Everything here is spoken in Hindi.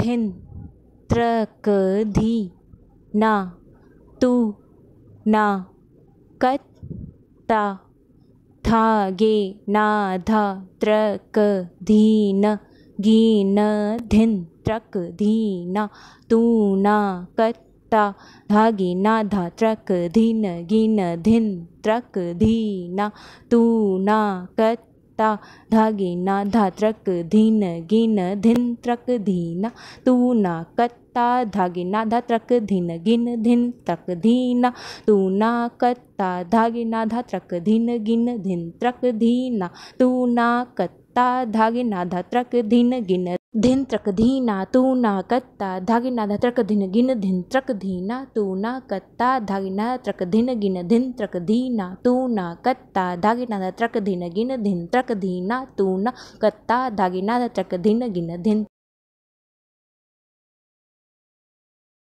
धिन त्रक धी ना तू ना कत ता था गे ना धा त्रक धीन गीन धिन त्रक धीना तू ना कत ता ना धा त्रक धीन गीन धिन त्रक धीना तू ना कत ता धागिना धात्रक त्रक धीन गिन धिन त्रक धीना तू ना कत्ता धागिना धा त्रक धीन गिन धिन त्रक धीना तू ना कत्ता धागिना धा त्रक धीन गिन धिन त्रक धीना तू ना कत्ता धागिना धा त्रक धीन गिन धिन त्रक धीना तू ना कत्ता धागिना त्रक धिन गिन धिन त्रक धीना तू ना कत्ता धागिना त्रक धिन गिन धिन त्रक धीना तू ना कत्ता धागिना त्रक धिन गिन धिन त्रक धीना तू ना कत्ता धागिना त्रक धिन गिन धिन